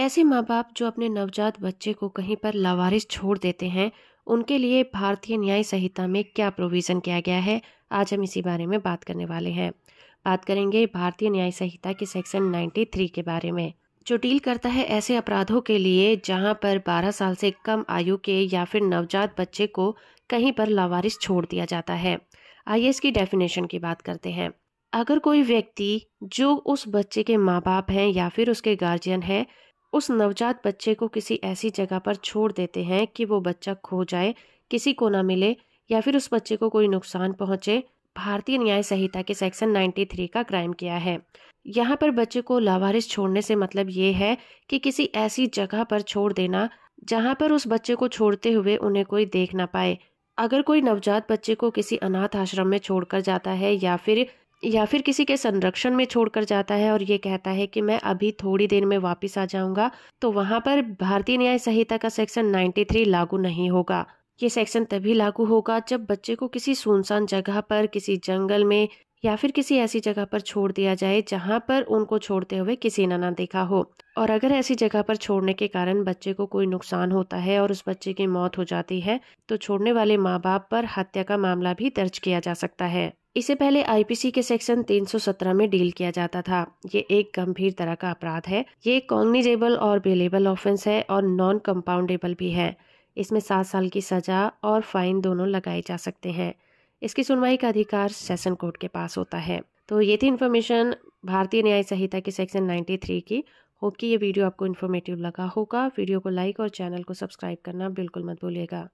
ऐसे माँ बाप जो अपने नवजात बच्चे को कहीं पर लावारिस छोड़ देते हैं उनके लिए भारतीय न्याय संहिता में क्या प्रोविज़न किया गया है आज हम इसी बारे में बात करने वाले हैं बात करेंगे भारतीय न्याय संहिता के सेक्शन 93 के बारे में जो डील करता है ऐसे अपराधों के लिए जहां पर 12 साल से कम आयु के या फिर नवजात बच्चे को कहीं पर लावारिस छोड़ दिया जाता है आइए इसकी डेफिनेशन की बात करते हैं अगर कोई व्यक्ति जो उस बच्चे के माँ बाप हैं या फिर उसके गार्जियन है उस नवजात बच्चे को किसी ऐसी जगह पर छोड़ देते हैं कि वो बच्चा खो जाए किसी को ना मिले या फिर उस बच्चे को कोई नुकसान पहुंचे भारतीय न्याय संहिता के सेक्शन 93 का क्राइम किया है यहाँ पर बच्चे को लावारिस छोड़ने से मतलब ये है कि किसी ऐसी जगह पर छोड़ देना जहाँ पर उस बच्चे को छोड़ते हुए उन्हें कोई देख ना पाए अगर कोई नवजात बच्चे को किसी अनाथ आश्रम में छोड़कर जाता है या फिर या फिर किसी के संरक्षण में छोड़कर जाता है और ये कहता है कि मैं अभी थोड़ी देर में वापस आ जाऊंगा तो वहां पर भारतीय न्याय संहिता का सेक्शन 93 लागू नहीं होगा ये सेक्शन तभी लागू होगा जब बच्चे को किसी सुनसान जगह पर किसी जंगल में या फिर किसी ऐसी जगह पर छोड़ दिया जाए जहां पर उनको छोड़ते हुए किसी ने ना देखा हो और अगर ऐसी जगह पर छोड़ने के कारण बच्चे को कोई नुकसान होता है और उस बच्चे की मौत हो जाती है तो छोड़ने वाले माँ बाप पर हत्या का मामला भी दर्ज किया जा सकता है इसे पहले आईपीसी के सेक्शन 317 में डील किया जाता था ये एक गंभीर तरह का अपराध है ये कॉग्निजेबल और बेलेबल ऑफेंस है और नॉन कंपाउंडेबल भी है इसमें सात साल की सजा और फाइन दोनों लगाए जा सकते हैं इसकी सुनवाई का अधिकार सेशन कोर्ट के पास होता है तो ये थी इन्फॉर्मेशन भारतीय न्याय संहिता के सेक्शन 93 की होप कि ये वीडियो आपको इन्फॉर्मेटिव लगा होगा वीडियो को लाइक और चैनल को सब्सक्राइब करना बिल्कुल मत भूलिएगा